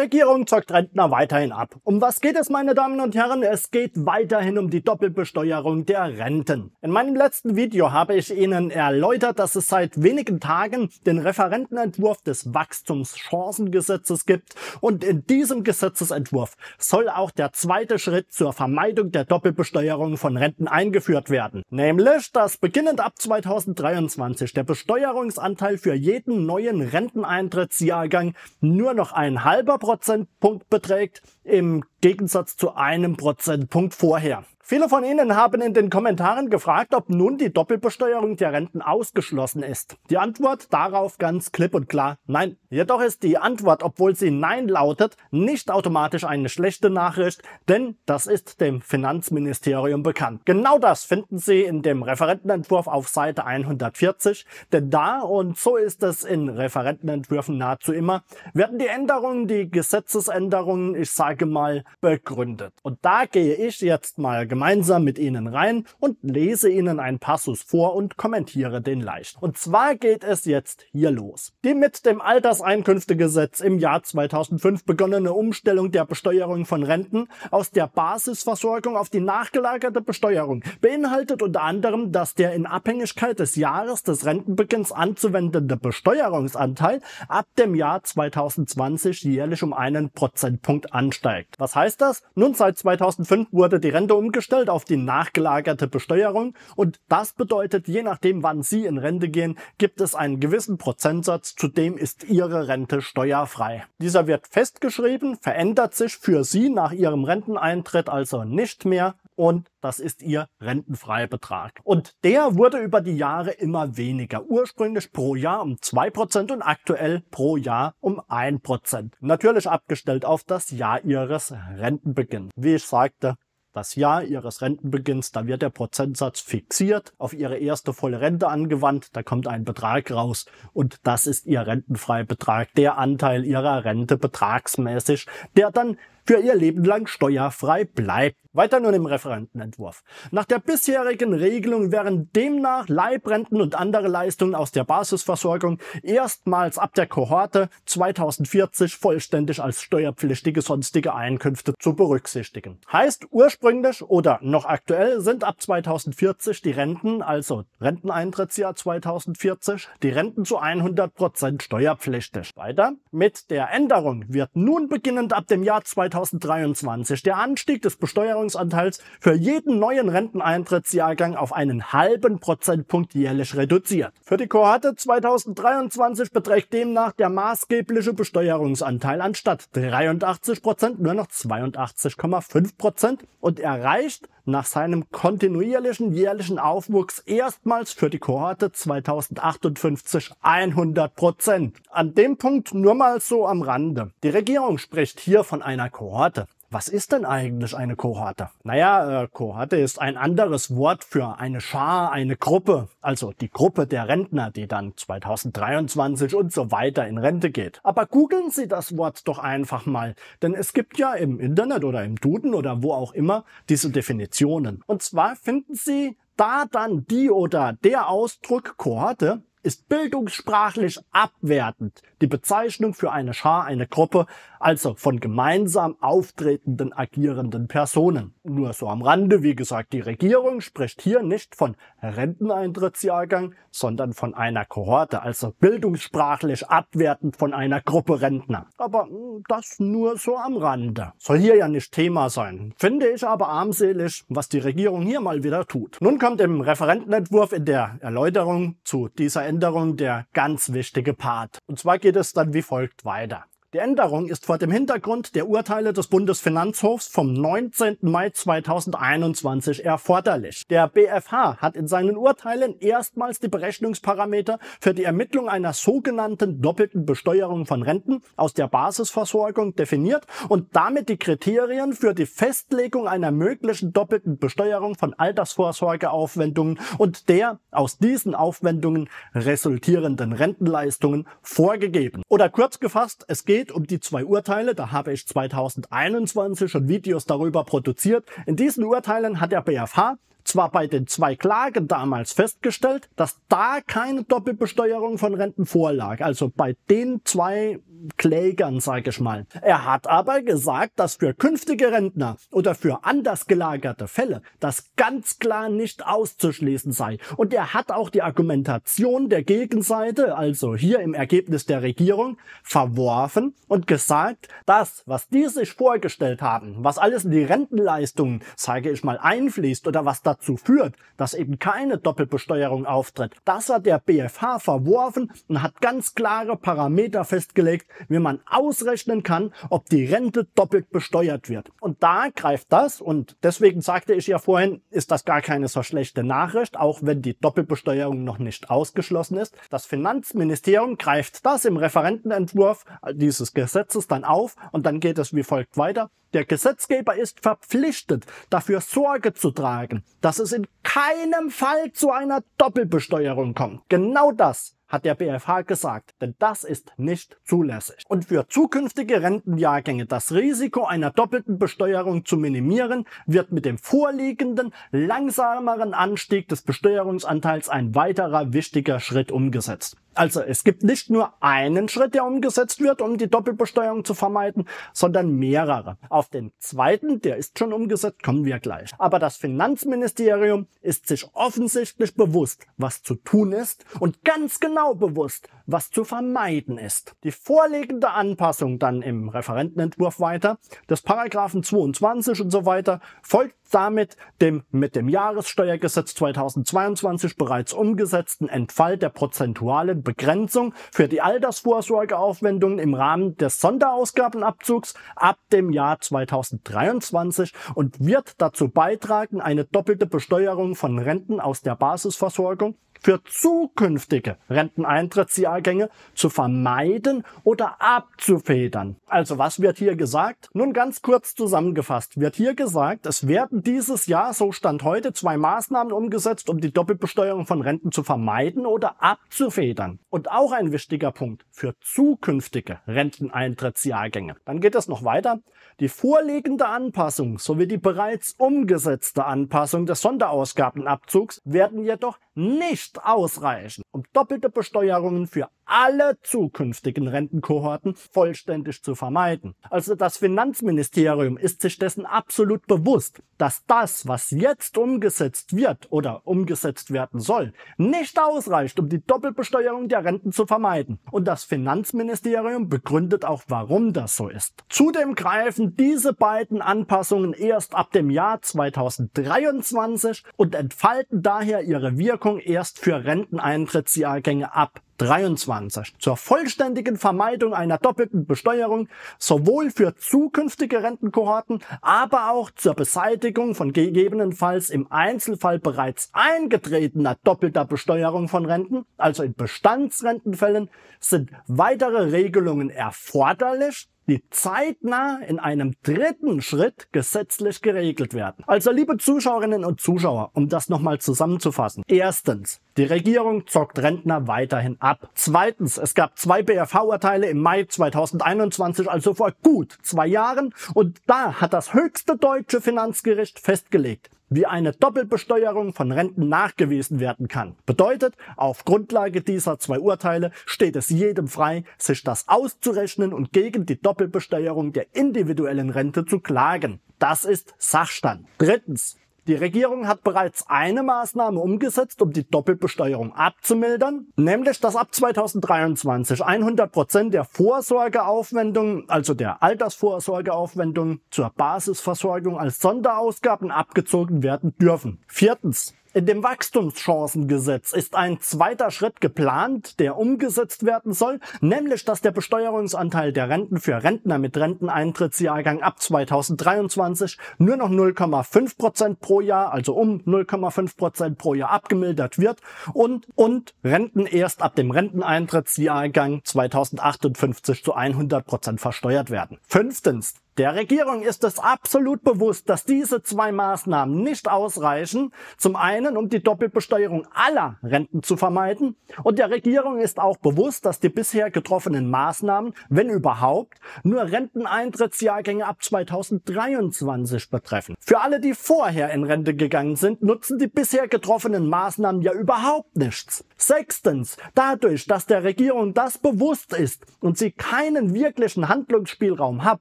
Regierung zockt Rentner weiterhin ab. Um was geht es, meine Damen und Herren? Es geht weiterhin um die Doppelbesteuerung der Renten. In meinem letzten Video habe ich Ihnen erläutert, dass es seit wenigen Tagen den Referentenentwurf des Wachstumschancengesetzes gibt und in diesem Gesetzesentwurf soll auch der zweite Schritt zur Vermeidung der Doppelbesteuerung von Renten eingeführt werden. Nämlich, dass beginnend ab 2023 der Besteuerungsanteil für jeden neuen Renteneintrittsjahrgang nur noch ein halber Prozentpunkt beträgt, im Gegensatz zu einem Prozentpunkt vorher. Viele von Ihnen haben in den Kommentaren gefragt, ob nun die Doppelbesteuerung der Renten ausgeschlossen ist. Die Antwort darauf ganz klipp und klar nein. Jedoch ist die Antwort, obwohl sie nein lautet, nicht automatisch eine schlechte Nachricht, denn das ist dem Finanzministerium bekannt. Genau das finden Sie in dem Referentenentwurf auf Seite 140, denn da, und so ist es in Referentenentwürfen nahezu immer, werden die Änderungen, die Gesetzesänderungen, ich sage mal, begründet. Und da gehe ich jetzt mal gemeinsam gemeinsam mit Ihnen rein und lese Ihnen einen Passus vor und kommentiere den leicht. Und zwar geht es jetzt hier los. Die mit dem Alterseinkünftegesetz im Jahr 2005 begonnene Umstellung der Besteuerung von Renten aus der Basisversorgung auf die nachgelagerte Besteuerung beinhaltet unter anderem, dass der in Abhängigkeit des Jahres des Rentenbeginns anzuwendende Besteuerungsanteil ab dem Jahr 2020 jährlich um einen Prozentpunkt ansteigt. Was heißt das? Nun, seit 2005 wurde die Rente umgestellt eingestellt auf die nachgelagerte Besteuerung und das bedeutet, je nachdem, wann Sie in Rente gehen, gibt es einen gewissen Prozentsatz, zu dem ist Ihre Rente steuerfrei. Dieser wird festgeschrieben, verändert sich für Sie nach Ihrem Renteneintritt also nicht mehr und das ist ihr Rentenfreibetrag. Und der wurde über die Jahre immer weniger. Ursprünglich pro Jahr um 2% und aktuell pro Jahr um 1%. Natürlich abgestellt auf das Jahr ihres Rentenbeginns. Wie ich sagte, das Jahr ihres Rentenbeginns, da wird der Prozentsatz fixiert, auf ihre erste volle Rente angewandt, da kommt ein Betrag raus und das ist ihr Rentenfreibetrag, der Anteil ihrer Rente betragsmäßig, der dann für ihr Leben lang steuerfrei bleibt. Weiter nun im Referentenentwurf. Nach der bisherigen Regelung wären demnach Leibrenten und andere Leistungen aus der Basisversorgung erstmals ab der Kohorte 2040 vollständig als steuerpflichtige sonstige Einkünfte zu berücksichtigen. Heißt, ursprünglich oder noch aktuell sind ab 2040 die Renten, also Renteneintrittsjahr 2040, die Renten zu 100% steuerpflichtig. Weiter. Mit der Änderung wird nun beginnend ab dem Jahr 2040 2023 der Anstieg des Besteuerungsanteils für jeden neuen Renteneintrittsjahrgang auf einen halben Prozentpunkt jährlich reduziert. Für die Kohorte 2023 beträgt demnach der maßgebliche Besteuerungsanteil anstatt 83 Prozent nur noch 82,5 Prozent und erreicht nach seinem kontinuierlichen jährlichen Aufwuchs erstmals für die Kohorte 2058 100 Prozent. An dem Punkt nur mal so am Rande. Die Regierung spricht hier von einer Kohorte. Was ist denn eigentlich eine Kohorte? Naja, äh, Kohorte ist ein anderes Wort für eine Schar, eine Gruppe. Also die Gruppe der Rentner, die dann 2023 und so weiter in Rente geht. Aber googeln Sie das Wort doch einfach mal. Denn es gibt ja im Internet oder im Duden oder wo auch immer diese Definitionen. Und zwar finden Sie da dann die oder der Ausdruck Kohorte ist bildungssprachlich abwertend die Bezeichnung für eine Schar, eine Gruppe, also von gemeinsam auftretenden, agierenden Personen. Nur so am Rande, wie gesagt, die Regierung spricht hier nicht von Renteneintrittsjahrgang, sondern von einer Kohorte, also bildungssprachlich abwertend von einer Gruppe Rentner. Aber hm, das nur so am Rande. Soll hier ja nicht Thema sein. Finde ich aber armselig, was die Regierung hier mal wieder tut. Nun kommt im Referentenentwurf in der Erläuterung zu dieser Änderung der ganz wichtige Part. Und zwar geht geht es dann wie folgt weiter. Die Änderung ist vor dem Hintergrund der Urteile des Bundesfinanzhofs vom 19. Mai 2021 erforderlich. Der BFH hat in seinen Urteilen erstmals die Berechnungsparameter für die Ermittlung einer sogenannten doppelten Besteuerung von Renten aus der Basisversorgung definiert und damit die Kriterien für die Festlegung einer möglichen doppelten Besteuerung von Altersvorsorgeaufwendungen und der aus diesen Aufwendungen resultierenden Rentenleistungen vorgegeben. Oder kurz gefasst, es geht geht um die zwei Urteile. Da habe ich 2021 schon Videos darüber produziert. In diesen Urteilen hat der BFH zwar bei den zwei Klagen damals festgestellt, dass da keine Doppelbesteuerung von Renten vorlag, also bei den zwei Klägern, sage ich mal. Er hat aber gesagt, dass für künftige Rentner oder für anders gelagerte Fälle das ganz klar nicht auszuschließen sei. Und er hat auch die Argumentation der Gegenseite, also hier im Ergebnis der Regierung, verworfen und gesagt, dass was die sich vorgestellt haben, was alles in die Rentenleistungen, sage ich mal, einfließt oder was da dazu führt, dass eben keine Doppelbesteuerung auftritt. Das hat der BFH verworfen und hat ganz klare Parameter festgelegt, wie man ausrechnen kann, ob die Rente doppelt besteuert wird. Und da greift das und deswegen sagte ich ja vorhin, ist das gar keine so schlechte Nachricht, auch wenn die Doppelbesteuerung noch nicht ausgeschlossen ist. Das Finanzministerium greift das im Referentenentwurf dieses Gesetzes dann auf und dann geht es wie folgt weiter. Der Gesetzgeber ist verpflichtet, dafür Sorge zu tragen, dass es in keinem Fall zu einer Doppelbesteuerung kommt. Genau das hat der BFH gesagt, denn das ist nicht zulässig. Und für zukünftige Rentenjahrgänge das Risiko einer doppelten Besteuerung zu minimieren, wird mit dem vorliegenden, langsameren Anstieg des Besteuerungsanteils ein weiterer wichtiger Schritt umgesetzt. Also es gibt nicht nur einen Schritt, der umgesetzt wird, um die Doppelbesteuerung zu vermeiden, sondern mehrere. Auf den zweiten, der ist schon umgesetzt, kommen wir gleich. Aber das Finanzministerium ist sich offensichtlich bewusst, was zu tun ist und ganz genau genau bewusst, was zu vermeiden ist. Die vorliegende Anpassung dann im Referentenentwurf weiter, des Paragraphen 22 und so weiter, folgt damit dem mit dem Jahressteuergesetz 2022 bereits umgesetzten Entfall der prozentualen Begrenzung für die Altersvorsorgeaufwendungen im Rahmen des Sonderausgabenabzugs ab dem Jahr 2023 und wird dazu beitragen, eine doppelte Besteuerung von Renten aus der Basisversorgung für zukünftige Renteneintrittsjahrgänge zu vermeiden oder abzufedern. Also was wird hier gesagt? Nun ganz kurz zusammengefasst wird hier gesagt, es werden wurden dieses Jahr, so stand heute, zwei Maßnahmen umgesetzt, um die Doppelbesteuerung von Renten zu vermeiden oder abzufedern. Und auch ein wichtiger Punkt für zukünftige Renteneintrittsjahrgänge. Dann geht es noch weiter. Die vorliegende Anpassung sowie die bereits umgesetzte Anpassung des Sonderausgabenabzugs werden jedoch nicht ausreichen, um doppelte Besteuerungen für alle zukünftigen Rentenkohorten vollständig zu vermeiden. Also das Finanzministerium ist sich dessen absolut bewusst, dass das, was jetzt umgesetzt wird oder umgesetzt werden soll, nicht ausreicht, um die Doppelbesteuerung der Renten zu vermeiden. Und das Finanzministerium begründet auch, warum das so ist. Zudem greifen diese beiden Anpassungen erst ab dem Jahr 2023 und entfalten daher ihre Wirkung erst für Renteneintritt Universitätsjahrgänge ab. 23 zur vollständigen Vermeidung einer doppelten Besteuerung sowohl für zukünftige Rentenkohorten, aber auch zur Beseitigung von gegebenenfalls im Einzelfall bereits eingetretener doppelter Besteuerung von Renten, also in Bestandsrentenfällen, sind weitere Regelungen erforderlich, die zeitnah in einem dritten Schritt gesetzlich geregelt werden. Also liebe Zuschauerinnen und Zuschauer, um das nochmal zusammenzufassen. Erstens, die Regierung zockt Rentner weiterhin ab ab. Zweitens, es gab zwei BRV-Urteile im Mai 2021, also vor gut zwei Jahren, und da hat das höchste deutsche Finanzgericht festgelegt, wie eine Doppelbesteuerung von Renten nachgewiesen werden kann. Bedeutet, auf Grundlage dieser zwei Urteile steht es jedem frei, sich das auszurechnen und gegen die Doppelbesteuerung der individuellen Rente zu klagen. Das ist Sachstand. Drittens, die Regierung hat bereits eine Maßnahme umgesetzt, um die Doppelbesteuerung abzumildern, nämlich dass ab 2023 100% Prozent der Vorsorgeaufwendungen, also der Altersvorsorgeaufwendungen zur Basisversorgung als Sonderausgaben abgezogen werden dürfen. Viertens. In dem Wachstumschancengesetz ist ein zweiter Schritt geplant, der umgesetzt werden soll, nämlich dass der Besteuerungsanteil der Renten für Rentner mit Renteneintrittsjahrgang ab 2023 nur noch 0,5% Prozent pro Jahr, also um 0,5% Prozent pro Jahr abgemildert wird und, und Renten erst ab dem Renteneintrittsjahrgang 2058 zu 100% Prozent versteuert werden. Fünftens, der Regierung ist es absolut bewusst, dass diese zwei Maßnahmen nicht ausreichen. Zum einen, um die Doppelbesteuerung aller Renten zu vermeiden. Und der Regierung ist auch bewusst, dass die bisher getroffenen Maßnahmen, wenn überhaupt, nur Renteneintrittsjahrgänge ab 2023 betreffen. Für alle, die vorher in Rente gegangen sind, nutzen die bisher getroffenen Maßnahmen ja überhaupt nichts. Sechstens, dadurch, dass der Regierung das bewusst ist und sie keinen wirklichen Handlungsspielraum hat,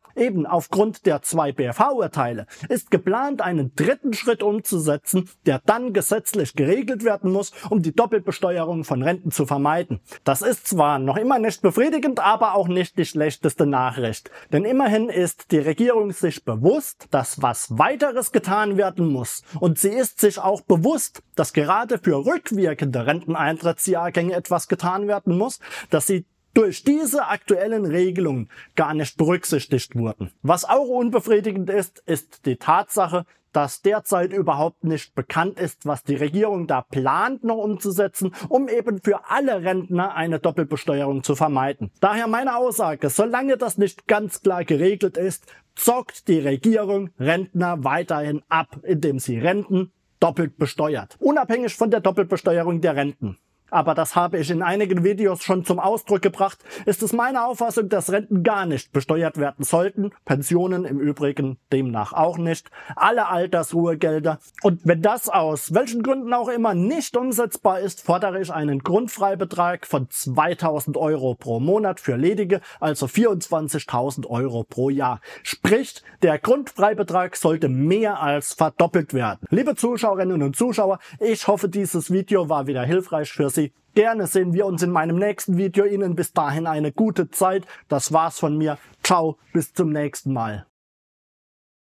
eben auf Aufgrund der zwei BFH-Urteile ist geplant, einen dritten Schritt umzusetzen, der dann gesetzlich geregelt werden muss, um die Doppelbesteuerung von Renten zu vermeiden. Das ist zwar noch immer nicht befriedigend, aber auch nicht die schlechteste Nachricht. Denn immerhin ist die Regierung sich bewusst, dass was weiteres getan werden muss. Und sie ist sich auch bewusst, dass gerade für rückwirkende Renteneintrittsjahrgänge etwas getan werden muss, dass sie durch diese aktuellen Regelungen gar nicht berücksichtigt wurden. Was auch unbefriedigend ist, ist die Tatsache, dass derzeit überhaupt nicht bekannt ist, was die Regierung da plant noch umzusetzen, um eben für alle Rentner eine Doppelbesteuerung zu vermeiden. Daher meine Aussage, solange das nicht ganz klar geregelt ist, zockt die Regierung Rentner weiterhin ab, indem sie Renten doppelt besteuert, unabhängig von der Doppelbesteuerung der Renten aber das habe ich in einigen Videos schon zum Ausdruck gebracht, ist es meine Auffassung, dass Renten gar nicht besteuert werden sollten, Pensionen im Übrigen demnach auch nicht, alle Altersruhegelder. Und wenn das aus welchen Gründen auch immer nicht umsetzbar ist, fordere ich einen Grundfreibetrag von 2000 Euro pro Monat für ledige, also 24.000 Euro pro Jahr. Sprich, der Grundfreibetrag sollte mehr als verdoppelt werden. Liebe Zuschauerinnen und Zuschauer, ich hoffe, dieses Video war wieder hilfreich für Sie Sie. Gerne sehen wir uns in meinem nächsten Video. Ihnen bis dahin eine gute Zeit. Das war's von mir. Ciao, bis zum nächsten Mal.